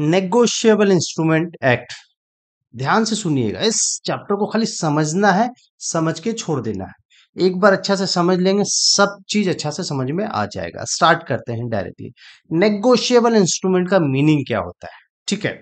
negotiable instrument act ध्यान से सुनिएगा इस चैप्टर को खाली समझना है समझ के छोड़ देना है एक बार अच्छा से समझ लेंगे सब चीज अच्छा से समझ में आ जाएगा स्टार्ट करते हैं डायरेक्टली नेगोशियबल इंस्ट्रूमेंट का मीनिंग क्या होता है ठीक है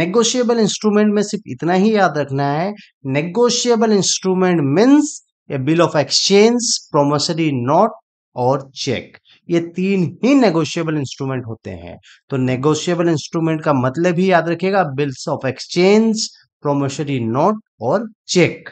नेगोशिएबल इंस्ट्रूमेंट में सिर्फ इतना ही याद रखना है negotiable instrument means a bill of exchange promissory note और चेक ये तीन ही नेगोशिएबल इंस्ट्रूमेंट होते हैं तो नेगोशिएबल इंस्ट्रूमेंट का मतलब ही याद रखिएगा bills of exchange promissory note और चेक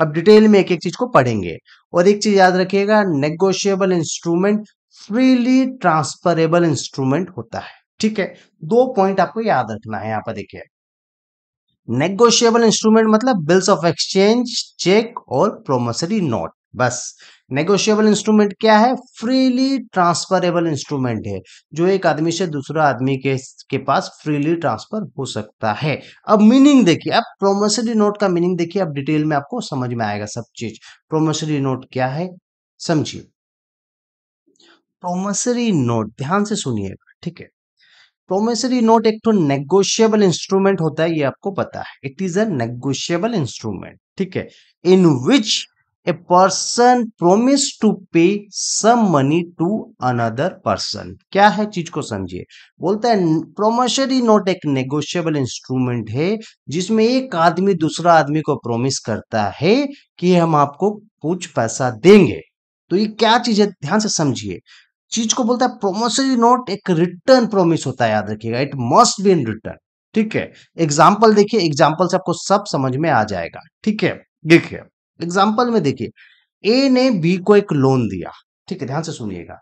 अब डिटेल में एक एक चीज को पढ़ेंगे और एक चीज याद रखिएगा negotiable instrument freely transferable instrument होता है ठीक है दो पॉइंट आपको याद रखना है यहां पर देखिए नेगोशिएबल इंस्ट्रूमेंट मतलब बिल्स ऑफ एक्सचेंज चेक और प्रोमोसरी नोट बस नेगोशियबल इंस्ट्रूमेंट क्या है फ्रीली ट्रांसफरेबल इंस्ट्रूमेंट है जो एक आदमी से दूसरा आदमी के के पास फ्रीली ट्रांसफर हो सकता है अब मीनिंग देखिए अब प्रोमिसरी नोट का मीनिंग देखिए अब डिटेल में आपको समझ में आएगा सब चीज प्रोमिसरी नोट क्या है समझिए प्रोमिसरी नोट ध्यान से सुनिएगा ठीक है प्रोमिसरी नोट एक तो नेगोशिएबल इंस्ट्रूमेंट होता है ये आपको पता है इट इज अ इंस्ट्रूमेंट ठीक है in which a person promise to pay some money to another person क्या है चीज को समझिए बोलता है प्रोमोशरी नोट एक नेगोशियबल इंस्ट्रूमेंट है जिसमें एक आदमी दूसरा आदमी को प्रोमिस करता है कि हम आपको कुछ पैसा देंगे तो ये क्या चीज है ध्यान से समझिए चीज को बोलता है प्रोमोशरी नोट एक रिटर्न प्रोमिस होता है याद रखिएगा it must be in written ठीक है एग्जाम्पल देखिए एग्जाम्पल से आपको सब समझ में आ जाएगा ठीक है देखिए एग्जाम्पल में देखिए ए ने बी को एक लोन दिया ठीक है ध्यान से सुनिएगा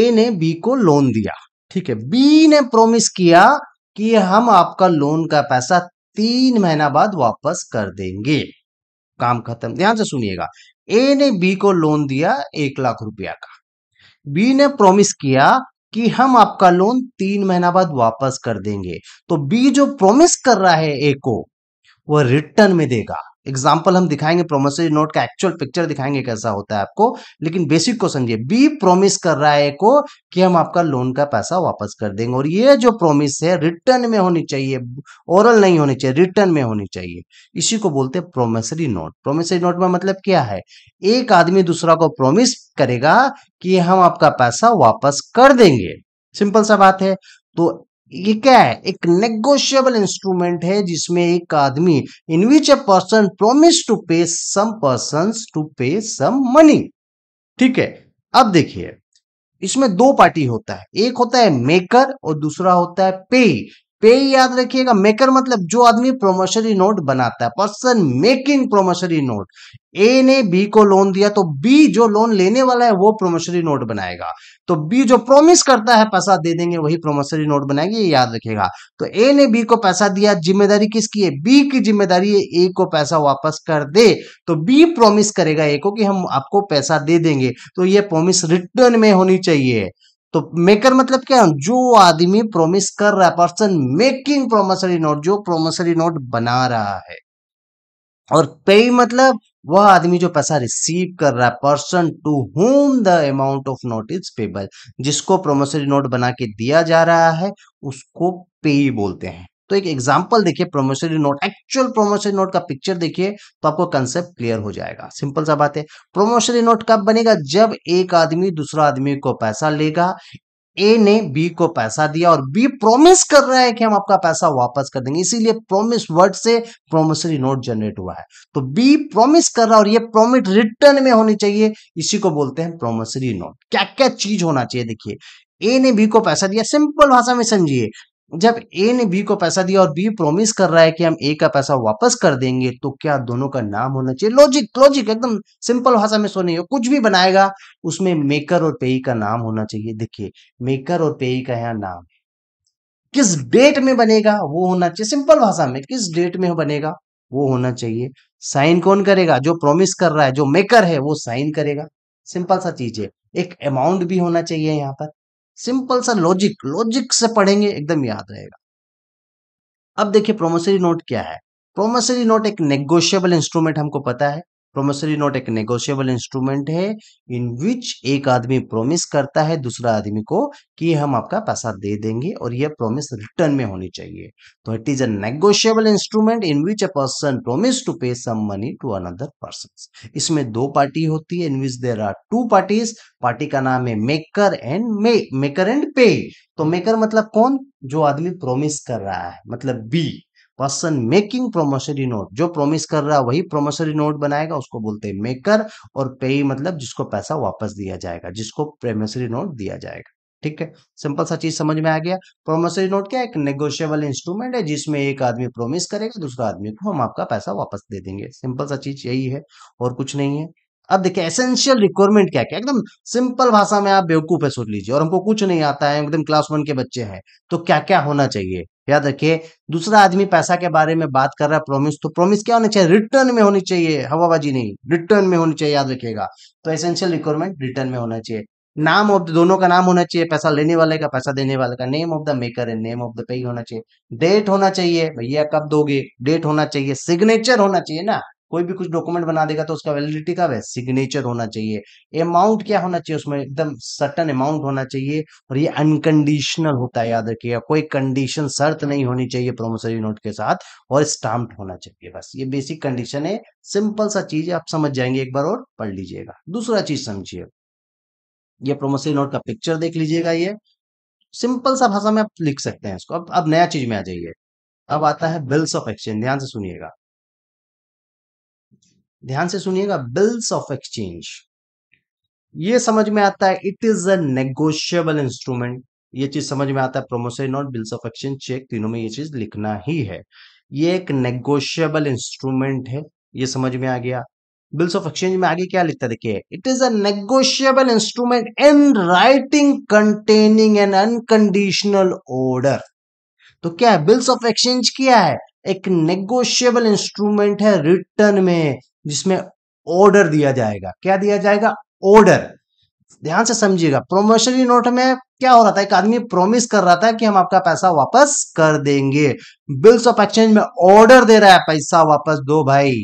ए ने बी को लोन दिया ठीक है बी ने प्रोमिस किया कि हम आपका लोन का पैसा तीन महीना बाद वापस कर देंगे काम खत्म ध्यान से सुनिएगा ए ने बी को लोन दिया एक लाख रुपया का बी ने प्रोमिस किया कि हम आपका लोन तीन महीना बाद वापस कर देंगे तो बी जो प्रोमिस कर रहा है ए को वह रिटर्न में देगा एग्जाम्पल हम दिखाएंगे प्रोमिसरी नोट का एक्चुअल पिक्चर दिखाएंगे कैसा होता है आपको लेकिन बेसिक क्वेश्चन ये बी प्रोमिस कर रहा है को कि हम आपका लोन का पैसा वापस कर देंगे और ये जो प्रोमिस है रिटर्न में होनी चाहिए ओरल नहीं होनी चाहिए रिटर्न में होनी चाहिए इसी को बोलते हैं प्रोमिसरी नोट प्रोमिसरी नोट में मतलब क्या है एक आदमी दूसरा को प्रोमिस करेगा कि हम आपका पैसा वापस कर देंगे सिंपल सा बात है तो ये क्या है एक नेगोशियबल इंस्ट्रूमेंट है जिसमें एक आदमी in which a person promise to pay some person to pay some money ठीक है अब देखिए इसमें दो पार्टी होता है एक होता है मेकर और दूसरा होता है पे पे याद रखिएगा मेकर मतलब जो आदमी प्रोमोशरी नोट बनाता है person making promissory note A ने बी को लोन दिया तो बी जो लोन लेने वाला है वो प्रोमोशरी नोट बनाएगा तो बी जो प्रोमिस करता है पैसा दे देंगे वही प्रोमोशरी नोट बनाएगी ये याद रखिएगा तो ए ने बी को पैसा दिया जिम्मेदारी किसकी है बी की जिम्मेदारी है ए को पैसा वापस कर दे तो बी प्रोमिस करेगा ए को कि हम आपको पैसा दे देंगे तो ये प्रोमिस रिटर्न में होनी चाहिए तो मेकर मतलब क्या जो आदमी प्रोमिस कर रहा है पर्सन मेकिंग प्रोमोसरी नोट जो प्रोमोसरी नोट बना रहा है और पे मतलब वह आदमी जो पैसा रिसीव कर रहा है person to whom the amount of note is payable जिसको प्रोमोसरी नोट बना के दिया जा रहा है उसको पे बोलते हैं तो एक एग्जाम्पल देखिए promissory note actual promissory note का पिक्चर देखिए तो आपको कंसेप्ट क्लियर हो जाएगा सिंपल सा बात है प्रोमिसरी नोट कब बनेगा जब एक आदमी दूसरा आदमी को पैसा लेगा ए ने बी को पैसा दिया और बी प्रॉमिस कर रहा है कि हम आपका पैसा वापस कर देंगे इसीलिए प्रॉमिस वर्ड से प्रोमिसरी नोट जनरेट हुआ है तो बी प्रॉमिस कर रहा है और ये प्रॉमिट रिटर्न में होनी चाहिए इसी को बोलते हैं प्रोमिसरी नोट क्या क्या चीज होना चाहिए देखिए ए ने बी को पैसा दिया सिंपल भाषा में समझिए जब ए ने बी को पैसा दिया और बी प्रोमिस कर रहा है कि हम ए का पैसा वापस कर देंगे तो क्या दोनों का नाम होना चाहिए लॉजिक लॉजिक एकदम सिंपल भाषा में सोने हो कुछ भी बनाएगा उसमें मेकर और पेई का नाम होना चाहिए देखिए मेकर और पेई का यहाँ नाम किस डेट में बनेगा वो होना चाहिए सिंपल भाषा में किस डेट में बनेगा वो होना चाहिए साइन कौन करेगा जो प्रोमिस कर रहा है जो मेकर है वो साइन करेगा सिंपल सा चीज है एक अमाउंट भी होना चाहिए यहाँ पर सिंपल सा लॉजिक लॉजिक से पढ़ेंगे एकदम याद रहेगा अब देखिए प्रोमोसरी नोट क्या है प्रोमोसरी नोट एक नेगोशियबल इंस्ट्रूमेंट हमको पता है प्रोमिसरी नोट एक नेगोशियबल इंस्ट्रूमेंट है इन विच एक आदमी प्रोमिस करता है दूसरा आदमी को कि हम आपका पैसा दे देंगे और यह प्रोमिस रिटर्न में होनी चाहिए तो it is negotiable instrument in which a person promise to pay some money to another person इसमें दो पार्टी होती है in which there are two parties party का नाम है मेकर एंड मे मेकर एंड पे तो मेकर मतलब कौन जो आदमी प्रोमिस कर रहा है मतलब B person making promissory note जो प्रोमिस कर रहा है वही प्रोमोसरी नोट बनाएगा उसको बोलते हैं मेकर और पे मतलब जिसको पैसा वापस दिया जाएगा जिसको प्रोमोशरी नोट दिया जाएगा ठीक है सिंपल सा चीज समझ में आ गया प्रोमोशरी नोट क्या एक नेगोशियबल इंस्ट्रूमेंट है जिसमें एक आदमी प्रोमिस करेगा दूसरा आदमी को हम आपका पैसा वापस दे देंगे सिंपल सा चीज यही है और कुछ नहीं है अब देखिए एसेंशियल रिक्वायरमेंट क्या क्या एकदम सिंपल भाषा में आप बेवकूफ है सोच लीजिए और हमको कुछ नहीं आता है एकदम क्लास वन के बच्चे हैं तो क्या क्या होना चाहिए याद रखिए दूसरा आदमी पैसा के बारे में बात कर रहा है प्रोमिस तो प्रोमिस क्या होनी चाहिए रिटर्न में होनी चाहिए हवाबाजी नहीं रिटर्न में होनी चाहिए याद रखिएगा तो एसेंशियल रिक्वायरमेंट रिटर्न में होना चाहिए नाम ऑफ द दोनों का नाम होना चाहिए पैसा लेने वाले का पैसा देने वाले का name of the maker and name of the payee होना चाहिए डेट होना चाहिए भैया कब दोगे डेट होना चाहिए सिग्नेचर होना चाहिए ना कोई भी कुछ डॉक्यूमेंट बना देगा तो उसका वैलिडिटी कब है सिग्नेचर होना चाहिए अमाउंट क्या होना चाहिए उसमें एकदम सर्टन अमाउंट होना चाहिए और ये अनकंडीशनल होता है याद रखिएगा कोई कंडीशन शर्त नहीं होनी चाहिए प्रोमोसरी नोट के साथ और स्टाम्प होना चाहिए बस ये बेसिक कंडीशन है सिंपल सा चीज है आप समझ जाएंगे एक बार और पढ़ लीजिएगा दूसरा चीज समझिए ये प्रोमोसरी नोट का पिक्चर देख लीजिएगा ये सिंपल सा भाषा में आप लिख सकते हैं इसको अब अब नया चीज में आ जाइए अब आता है बिल्स ऑफ एक्सचेंज ध्यान से सुनिएगा ध्यान से सुनिएगा बिल्स ऑफ एक्सचेंज ये समझ में आता है it is a negotiable instrument ये चीज समझ में आता है promissory note bills of exchange cheque तीनों में ये चीज लिखना ही है ये एक नेगोशियबल इंस्ट्रूमेंट है ये समझ में आ गया बिल्स ऑफ एक्सचेंज में आगे क्या लिखता है देखिए it is a negotiable instrument in writing containing an unconditional order तो क्या है बिल्स ऑफ एक्सचेंज क्या है एक नेगोशियबल इंस्ट्रूमेंट है रिटर्न में जिसमें ऑर्डर दिया जाएगा क्या दिया जाएगा ऑर्डर ध्यान से समझिएगा प्रोमोशनरी नोट में क्या हो रहा था एक आदमी प्रोमिस कर रहा था कि हम आपका पैसा वापस कर देंगे बिल्स ऑफ एक्सचेंज में ऑर्डर दे रहा है पैसा वापस दो भाई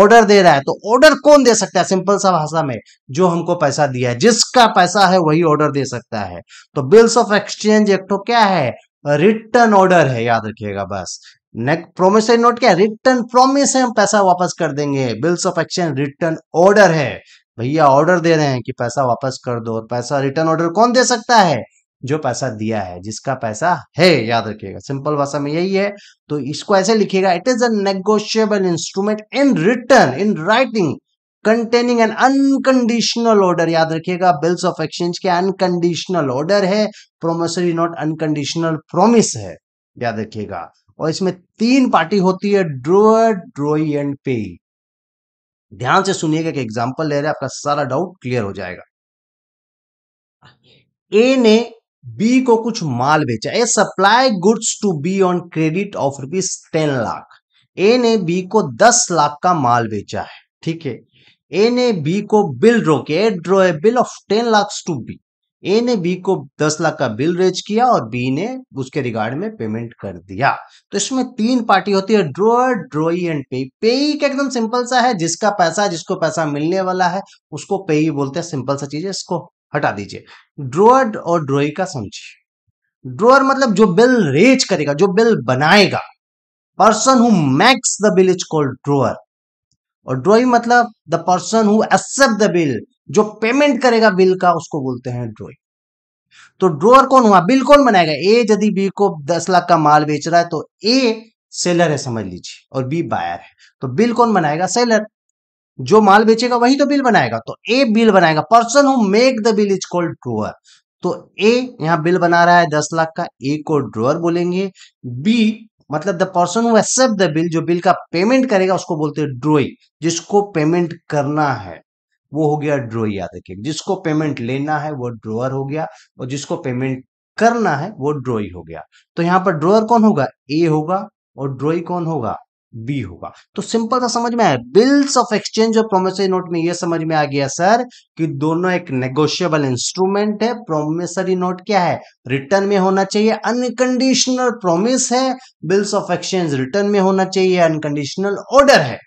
ऑर्डर दे रहा है तो ऑर्डर कौन दे सकता है सिंपल सा भाषा में जो हमको पैसा दिया है जिसका पैसा है वही ऑर्डर दे सकता है तो बिल्स ऑफ एक्सचेंज एक तो क्या है रिटर्न ऑर्डर है याद रखिएगा बस नेक्स्ट नोट क्या रिटर्न प्रोमिस है हम पैसा वापस कर देंगे bills of exchange written order है भैया ऑर्डर दे रहे हैं कि पैसा वापस कर दो और पैसा रिटर्न ऑर्डर कौन दे सकता है जो पैसा दिया है जिसका पैसा है याद रखिएगा सिंपल भाषा में यही है तो इसको ऐसे लिखिएगा it is negotiable instrument in written in writing containing an unconditional order याद रखिएगा बिल्स ऑफ एक्सचेंज के अनकंडीशनल ऑर्डर है प्रोमिसरी नॉट अनकंडीशनल प्रोमिस है याद रखिएगा और इसमें तीन पार्टी होती है ड्रोअर ड्रोई एंड पे ध्यान से सुनिएगा कि एग्जाम्पल ले रहे हैं आपका सारा डाउट क्लियर हो जाएगा ए ने बी को कुछ माल बेचा A supply goods to B on credit of rupees ten lakh A ने बी को दस लाख का माल बेचा है ठीक है ए ने बी को बिल रोके draw a bill of ten lakh to B A ने बी को दस लाख का बिल रेज किया और बी ने उसके रिगार्ड में पेमेंट कर दिया तो इसमें तीन पार्टी होती है ड्रोअर ड्रोई एंड पे पेई का एकदम सिंपल सा है जिसका पैसा जिसको पैसा मिलने वाला है उसको पेई बोलते हैं सिंपल सा चीज है इसको हटा दीजिए ड्रोअर और ड्रोई का समझिए ड्रोअर मतलब जो बिल रेज करेगा जो बिल बनाएगा person who makes the bill is called drawer और ड्रोई मतलब the person who accept the bill जो पेमेंट करेगा बिल का उसको बोलते हैं ड्रॉइंग तो ड्रोअर कौन हुआ बिल कौन बनाएगा ए यदि बी को दस लाख का माल बेच रहा है तो ए सेलर है समझ लीजिए और बी बायर है तो बिल कौन बनाएगा सेलर जो माल बेचेगा वही तो बिल बनाएगा तो ए बिल बनाएगा person who make the bill is called drawer तो ए यहां बिल बना रहा है दस लाख का ए को ड्रोअर बोलेंगे बी मतलब the person who accept the bill जो बिल का पेमेंट करेगा उसको बोलते हैं ड्रोई जिसको पेमेंट करना है वो हो गया ड्रोई याद रखिए जिसको पेमेंट लेना है वो ड्रोअर हो गया और जिसको पेमेंट करना है वो ड्रोई हो गया तो यहाँ पर ड्रोअर कौन होगा ए होगा और ड्रोई कौन होगा बी होगा तो सिंपल सा समझ में आया बिल्स ऑफ एक्सचेंज और प्रोमिसरी नोट में यह समझ में आ गया सर कि दोनों एक नेगोशियबल इंस्ट्रूमेंट है प्रोमिसरी नोट क्या है रिटर्न में होना चाहिए अनकंडीशनल प्रोमिस है बिल्स ऑफ एक्सचेंज रिटर्न में होना चाहिए अनकंडीशनल ऑर्डर है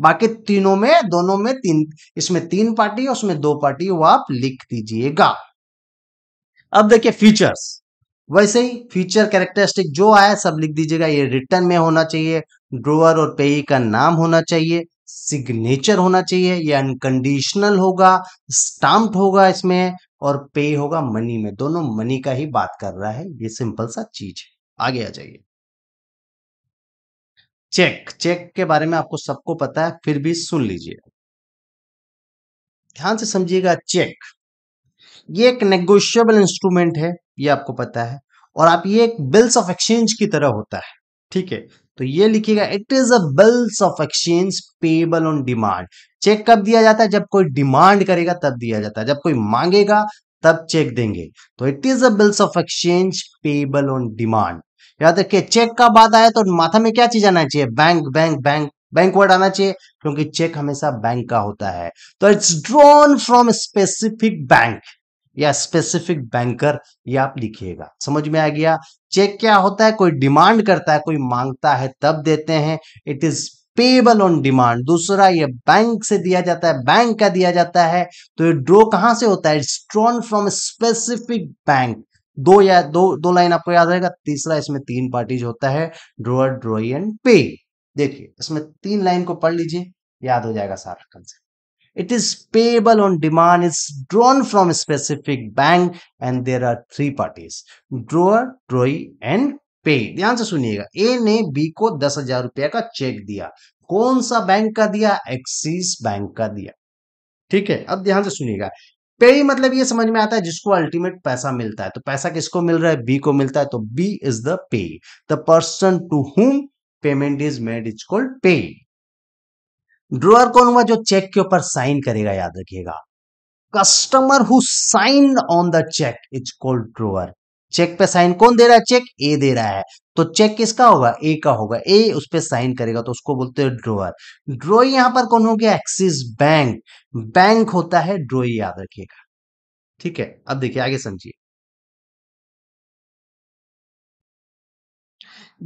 बाकी तीनों में दोनों में तीन इसमें तीन पार्टी उसमें दो पार्टी वो आप लिख दीजिएगा अब देखिए फीचर्स वैसे ही फीचर कैरेक्टरिस्टिक जो आया सब लिख दीजिएगा ये रिटर्न में होना चाहिए ड्रोअर और पेई का नाम होना चाहिए सिग्नेचर होना चाहिए ये अनकंडीशनल होगा स्टाम्प होगा इसमें और पे होगा मनी में दोनों मनी का ही बात कर रहा है ये सिंपल सा चीज है आगे आ जाइए चेक चेक के बारे में आपको सबको पता है फिर भी सुन लीजिए ध्यान से समझिएगा चेक ये एक नेगोशियबल इंस्ट्रूमेंट है ये आपको पता है और आप ये एक बिल्स ऑफ एक्सचेंज की तरह होता है ठीक है तो ये लिखिएगा it is a bills of exchange payable on demand cheque कब दिया जाता है जब कोई डिमांड करेगा तब दिया जाता है जब कोई मांगेगा तब चेक देंगे तो it is a bills of exchange payable on demand याद रखिए चेक का बात आया तो माथा में क्या चीज आना चाहिए bank bank bank bank word आना चाहिए क्योंकि चेक हमेशा बैंक का होता है तो it's drawn from specific bank या स्पेसिफिक बैंकर ये आप लिखिएगा समझ में आ गया चेक क्या होता है कोई डिमांड करता है कोई मांगता है तब देते हैं it is payable on demand दूसरा ये बैंक से दिया जाता है बैंक का दिया जाता है तो ये ड्रॉ कहां से होता है it's drawn from specific bank दो या दो दो लाइन आपको याद रहेगा तीसरा इसमें तीन पार्टीज होता है ड्रोअर ड्रोई एंड पे देखिए इसमें तीन लाइन को पढ़ लीजिए याद हो जाएगा सारा concept it is payable on demand is drawn from specific bank and there are three parties drawer drawee and payee ध्यान से सुनिएगा ए ने बी को दस हजार रुपया का चेक दिया कौन सा बैंक का दिया एक्सिस बैंक का दिया ठीक है अब ध्यान से सुनिएगा पे ही मतलब ये समझ में आता है जिसको अल्टीमेट पैसा मिलता है तो पैसा किसको मिल रहा है बी को मिलता है तो B is the payee the person to whom payment is made is called payee drawer कौन हुआ जो चेक के ऊपर साइन करेगा याद रखिएगा customer who sign on the cheque is called drawer cheque पे साइन कौन दे रहा है चेक ए दे रहा है तो चेक किसका होगा ए का होगा ए उस पर साइन करेगा तो उसको बोलते हैं ड्रोअर ड्रोई यहां पर कौन हो गया एक्सिस बैंक बैंक होता है ड्रोई याद रखिएगा ठीक है अब देखिए आगे समझिए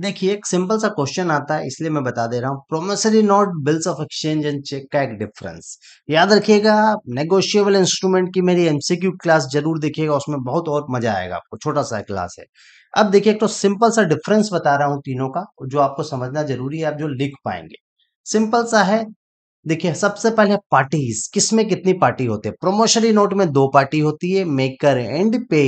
देखिए एक सिंपल सा क्वेश्चन आता है इसलिए मैं बता दे रहा हूं promissory note bills of exchange and cheque का एक डिफरेंस याद रखिएगा नेगोशिएबल इंस्ट्रूमेंट की मेरी एमसीक्यू क्लास जरूर देखिएगा उसमें बहुत और मजा आएगा आपको छोटा सा क्लास है अब देखिए एक तो सिंपल सा डिफरेंस बता रहा हूं तीनों का जो आपको समझना जरूरी है आप जो लिख पाएंगे सिंपल सा है देखिए सबसे पहले पार्टीज किसमें कितनी पार्टी होती है प्रोमोशनरी नोट में दो पार्टी होती है maker and payee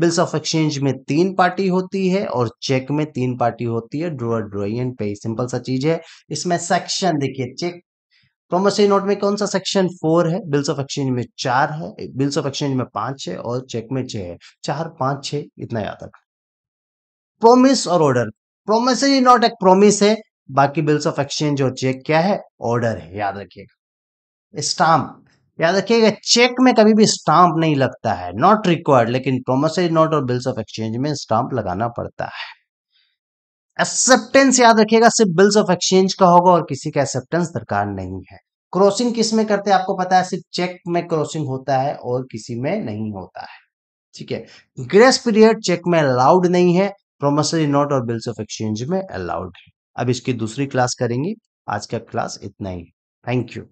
bills of exchange में तीन पार्टी होती है और चेक में तीन पार्टी होती है ड्रोअर ड्रोई एंड पे सिंपल सा चीज है इसमें सेक्शन देखिए चेक प्रोमोशनरी नोट में कौन सा सेक्शन फोर है बिल्स ऑफ एक्सचेंज में चार है बिल्स ऑफ एक्सचेंज में पांच है और चेक में छह है चार पांच छह इतना याद रखना प्रोमिस और ऑर्डर प्रोमिस नॉट एक प्रोमिस है बाकी बिल्स ऑफ एक्सचेंज और चेक क्या है ऑर्डर है याद रखिएगा स्टाम्प याद रखिएगा चेक में कभी भी स्टाम्प नहीं लगता है नॉट रिक्वायर्ड लेकिन प्रोमिसरी नोट और बिल्स ऑफ एक्सचेंज में स्टाम्प लगाना पड़ता है एक्सेप्टेंस याद रखिएगा सिर्फ बिल्स ऑफ एक्सचेंज का होगा और किसी का एक्सेप्टेंस दरकार नहीं है क्रॉसिंग किस में करते हैं आपको पता है सिर्फ चेक में क्रॉसिंग होता है और किसी में नहीं होता है ठीक है ग्रेस पीरियड चेक में अलाउड नहीं है प्रॉमिसरी नोट और बिल्स ऑफ एक्सचेंज में अलाउड है अब इसकी दूसरी क्लास करेंगे आज का क्लास इतना ही थैंक यू